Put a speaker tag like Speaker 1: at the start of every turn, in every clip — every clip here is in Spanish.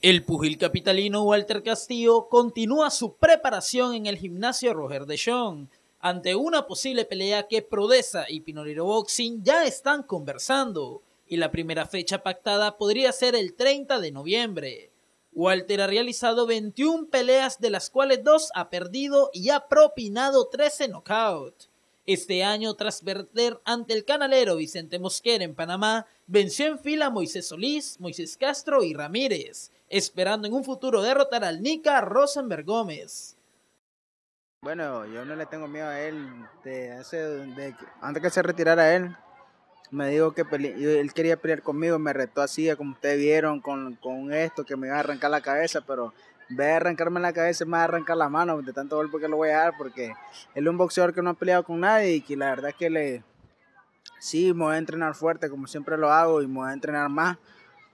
Speaker 1: El pugil capitalino Walter Castillo continúa su preparación en el gimnasio Roger de Jong ante una posible pelea que Prodesa y Pinolero Boxing ya están conversando y la primera fecha pactada podría ser el 30 de noviembre. Walter ha realizado 21 peleas de las cuales dos ha perdido y ha propinado 13 knockouts. Este año, tras perder ante el canalero Vicente Mosquera en Panamá, venció en fila a Moisés Solís, Moisés Castro y Ramírez esperando en un futuro derrotar al Nica Rosenberg Gómez.
Speaker 2: Bueno, yo no le tengo miedo a él. De hace, de, antes que se retirara él, me dijo que él quería pelear conmigo, me retó así, como ustedes vieron, con, con, esto, que me iba a arrancar la cabeza, pero ve a arrancarme la cabeza, me va a arrancar la mano de tanto golpe que lo voy a dar, porque él es un boxeador que no ha peleado con nadie y que la verdad es que le... Sí, me voy a entrenar fuerte, como siempre lo hago, y me voy a entrenar más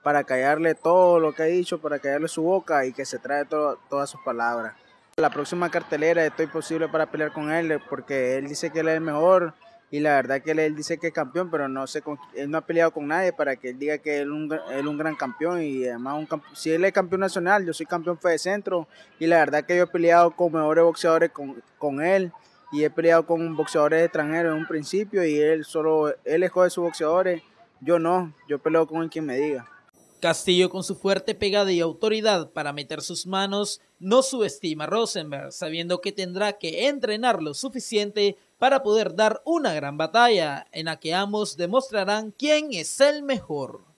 Speaker 2: para callarle todo lo que ha dicho, para callarle su boca y que se trae todas sus palabras. La próxima cartelera estoy posible para pelear con él porque él dice que él es el mejor y la verdad que él, dice que es campeón, pero no sé, él no ha peleado con nadie para que él diga que él es un gran campeón y además un, si él es campeón nacional, yo soy campeón de centro y la verdad que yo he peleado con mejores boxeadores con, él y he peleado con boxeadores extranjeros en un principio y él solo, él escoge sus boxeadores, yo no, yo peleo con el quien me diga.
Speaker 1: Castillo, con su fuerte pegada y autoridad para meter sus manos, no subestima a Rosenberg, sabiendo que tendrá que entrenar lo suficiente para poder dar una gran batalla en la que ambos demostrarán quién es el mejor.